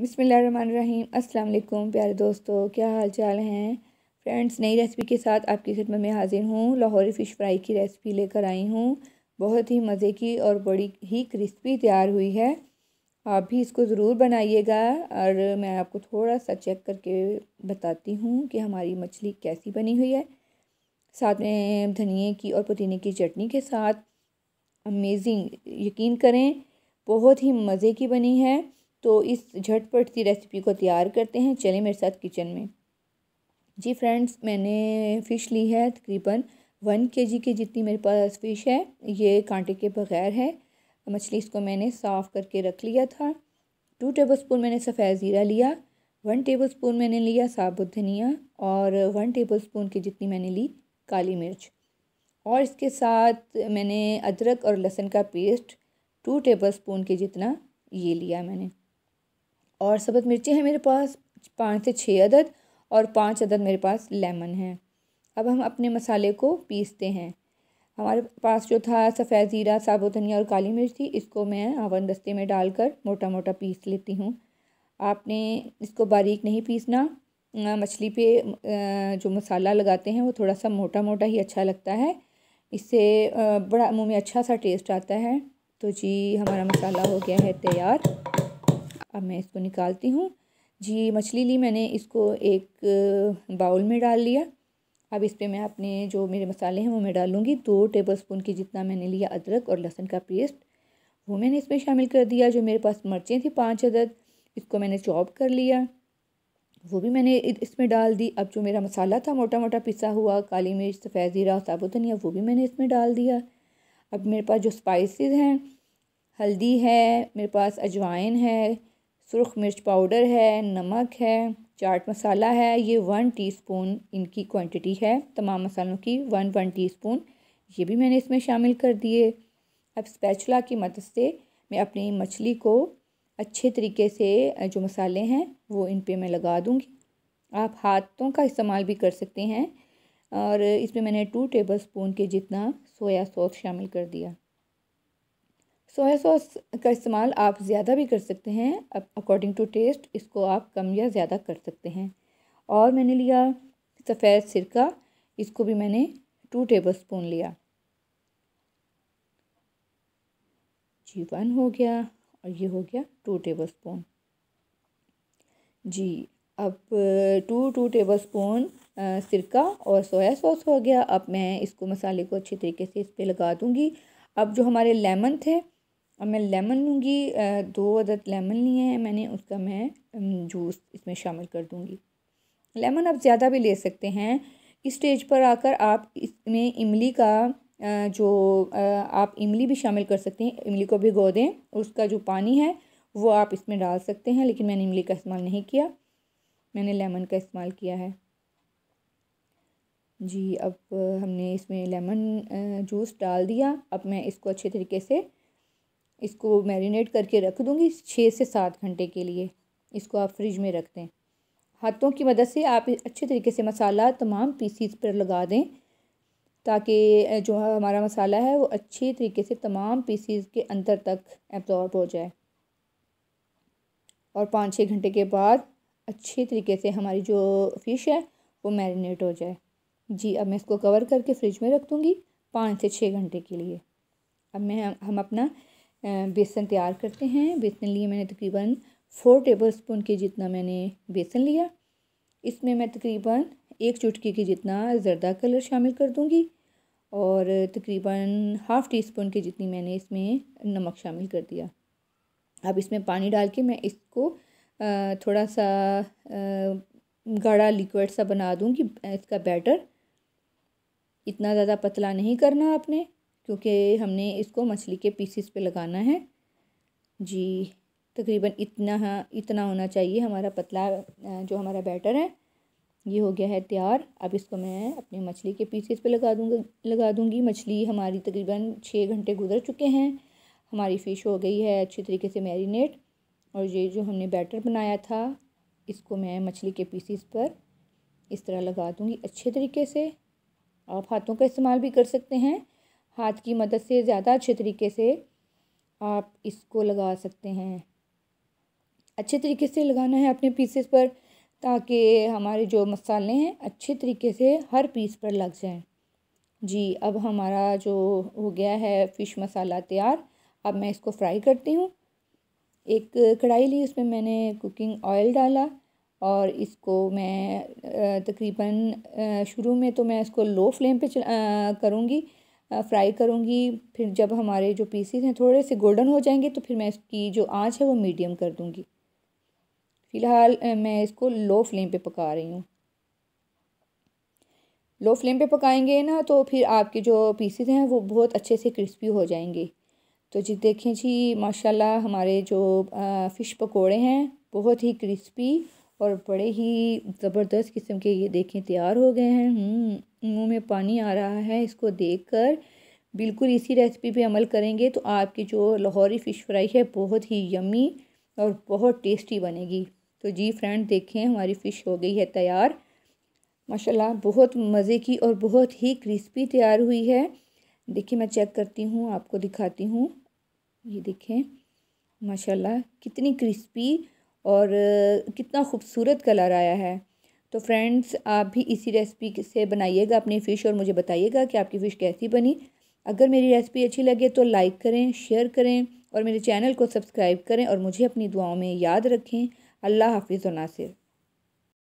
बसमीम अल्लाम प्यारे दोस्तों क्या हाल चाल हैं फ्रेंड्स नई रेसिपी के साथ आपकी खिदमत में हाजिर हूँ लाहौरी फ़िश फ्राई की रेसिपी लेकर आई हूँ बहुत ही मज़े की और बड़ी ही क्रिस्पी तैयार हुई है आप भी इसको ज़रूर बनाइएगा और मैं आपको थोड़ा सा चेक करके बताती हूँ कि हमारी मछली कैसी बनी हुई है साथ में धनिए की और पुदीने की चटनी के साथ अमेजिंग यकीन करें बहुत ही मज़े की बनी है तो इस झटपट सी रेसिपी को तैयार करते हैं चलें मेरे साथ किचन में जी फ्रेंड्स मैंने फ़िश ली है तकरीबन वन के जी के जितनी मेरे पास फ़िश है ये कांटे के बग़ैर है मछली इसको मैंने साफ़ करके रख लिया था टू टेबल स्पून मैंने सफ़ेद ज़ीरा लिया वन टेबल स्पून मैंने लिया साबुत धनिया और वन टेबल स्पून की जितनी मैंने ली काली मिर्च और इसके साथ मैंने अदरक और लहसुन का पेस्ट टू टेबल स्पून के जितना ये लिया मैंने और सब्ज़ मिर्ची है मेरे पास पाँच से छः अदद और पाँच अदद मेरे पास लेमन है अब हम अपने मसाले को पीसते हैं हमारे पास जो था सफ़ेद ज़ीरा साबुत धनिया और काली मिर्च थी इसको मैं आवन दस्ते में डालकर मोटा मोटा पीस लेती हूँ आपने इसको बारीक नहीं पीसना मछली पे जो मसाला लगाते हैं वो थोड़ा सा मोटा मोटा ही अच्छा लगता है इससे बड़ा मुँह में अच्छा सा टेस्ट आता है तो जी हमारा मसाला हो गया है तैयार अब मैं इसको निकालती हूँ जी मछली ली मैंने इसको एक बाउल में डाल लिया अब इस पर मैं अपने जो मेरे मसाले हैं वो मैं डालूँगी दो टेबल स्पून की जितना मैंने लिया अदरक और लहसुन का पेस्ट वो मैंने इसमें शामिल कर दिया जो मेरे पास मिर्चें थी पाँच अदद इसको मैंने चॉप कर लिया वो भी मैंने इसमें डाल दी अब जो मेरा मसाला था मोटा मोटा पिसा हुआ काली मिर्च सफ़ेद ज़ीरा और साबुत धनिया वो भी मैंने इसमें डाल दिया अब मेरे पास जो स्पाइसेस हैं हल्दी है मेरे पास अजवाइन है सुरख मिर्च पाउडर है नमक है चाट मसाला है ये वन टीस्पून इनकी क्वांटिटी है तमाम मसालों की वन वन टीस्पून ये भी मैंने इसमें शामिल कर दिए अब स्पैचुला की मदद से मैं अपनी मछली को अच्छे तरीके से जो मसाले हैं वो इन पे मैं लगा दूँगी आप हाथों का इस्तेमाल भी कर सकते हैं और इसमें मैंने टू टेबल स्पून के जितना सोया सॉस शामिल कर दिया सोया सॉस का इस्तेमाल आप ज़्यादा भी कर सकते हैं अकॉर्डिंग टू टेस्ट इसको आप कम या ज़्यादा कर सकते हैं और मैंने लिया सफ़ेद सिरका इसको भी मैंने टू टेबल स्पून लिया जी वन हो गया और ये हो गया टू टेबल स्पून जी अब टू टू टेबल स्पून सिरका और सोया सॉस हो गया अब मैं इसको मसाले को अच्छे तरीके से इस पर लगा दूँगी अब जो हमारे लेमन थे अब मैं लेमन लूँगी दो अदद लेमन लिए हैं मैंने उसका मैं जूस इसमें शामिल कर दूँगी लेमन आप ज़्यादा भी ले सकते हैं इस स्टेज पर आकर आप इसमें इमली का जो आप इमली भी शामिल कर सकते हैं इमली को भिगो दें उसका जो पानी है वो आप इसमें डाल सकते हैं लेकिन मैंने इमली का इस्तेमाल नहीं किया मैंने लेमन का इस्तेमाल किया है जी अब हमने इसमें लेमन जूस डाल दिया अब मैं इसको अच्छे तरीके से इसको मैरिनेट करके रख दूँगी छः से सात घंटे के लिए इसको आप फ्रिज में रख दें हाथों की मदद से आप अच्छे तरीके से मसाला तमाम पीसीस पर लगा दें ताकि जो हमारा मसाला है वो अच्छे तरीके से तमाम पीसीस के अंदर तक एब्जॉर्ब हो जाए और पाँच छः घंटे के बाद अच्छे तरीके से हमारी जो फ़िश है वो मैरिनेट हो जाए जी अब मैं इसको कवर करके फ्रिज में रख दूँगी पाँच से छः घंटे के लिए अब मैं हम अपना बेसन तैयार करते हैं बेसन लिए मैंने तकरीबन फोर टेबल स्पून के जितना मैंने बेसन लिया इसमें मैं तकरीबन एक चुटकी के जितना ज़रदा कलर शामिल कर दूँगी और तकरीबन हाफ़ टी स्पून के जितनी मैंने इसमें नमक शामिल कर दिया अब इसमें पानी डाल के मैं इसको थोड़ा सा गाढ़ा लिक्विड सा बना दूँगी इसका बैटर इतना ज़्यादा पतला नहीं करना आपने क्योंकि हमने इसको मछली के पीसीस पे लगाना है जी तकरीबन इतना इतना होना चाहिए हमारा पतला जो हमारा बैटर है ये हो गया है तैयार अब इसको मैं अपने मछली के पीसीस पे लगा दूँगा लगा दूँगी मछली हमारी तकरीबन छः घंटे गुजर चुके हैं हमारी फ़िश हो गई है अच्छी तरीके से मैरिनेट और ये जो हमने बैटर बनाया था इसको मैं मछली के पीसीस पर इस तरह लगा दूँगी अच्छे तरीके से आप हाथों का इस्तेमाल भी कर सकते हैं हाथ की मदद से ज़्यादा अच्छे तरीके से आप इसको लगा सकते हैं अच्छे तरीके से लगाना है अपने पीसेस पर ताकि हमारे जो मसाले हैं अच्छे तरीके से हर पीस पर लग जाएं जी अब हमारा जो हो गया है फ़िश मसाला तैयार अब मैं इसको फ्राई करती हूँ एक कढ़ाई ली उसमें मैंने कुकिंग ऑयल डाला और इसको मैं तकरीबन शुरू में तो मैं इसको लो फ्लेम पे करूँगी फ्राई करूँगी फिर जब हमारे जो पीसीस हैं थोड़े से गोल्डन हो जाएंगे तो फिर मैं इसकी जो आँच है वो मीडियम कर दूँगी फ़िलहाल मैं इसको लो फ्लेम पे पका रही हूँ लो फ्लेम पे पकाएंगे ना तो फिर आपके जो पीसीस हैं वो बहुत अच्छे से क्रिस्पी हो जाएंगे तो जी देखें जी माशाल्लाह हमारे जो फ़िश पकोड़े हैं बहुत ही क्रिस्पी और बड़े ही ज़बरदस्त किस्म के ये देखें तैयार हो गए हैं हम्म, मुंह में पानी आ रहा है इसको देखकर बिल्कुल इसी रेसिपी पे अमल करेंगे तो आपकी जो लाहौरी फ़िश फ्राई है बहुत ही यमी और बहुत टेस्टी बनेगी तो जी फ्रेंड देखें हमारी फ़िश हो गई है तैयार माशाल्लाह बहुत मज़े की और बहुत ही क्रिस्पी तैयार हुई है देखिए मैं चेक करती हूँ आपको दिखाती हूँ ये देखें माशाल्लाह कितनी क्रिस्पी और कितना खूबसूरत कलर आया है तो फ्रेंड्स आप भी इसी रेसिपी से बनाइएगा अपनी फ़िश और मुझे बताइएगा कि आपकी फ़िश कैसी बनी अगर मेरी रेसिपी अच्छी लगे तो लाइक करें शेयर करें और मेरे चैनल को सब्सक्राइब करें और मुझे अपनी दुआओं में याद रखें अल्लाह हाफिज़ नासिर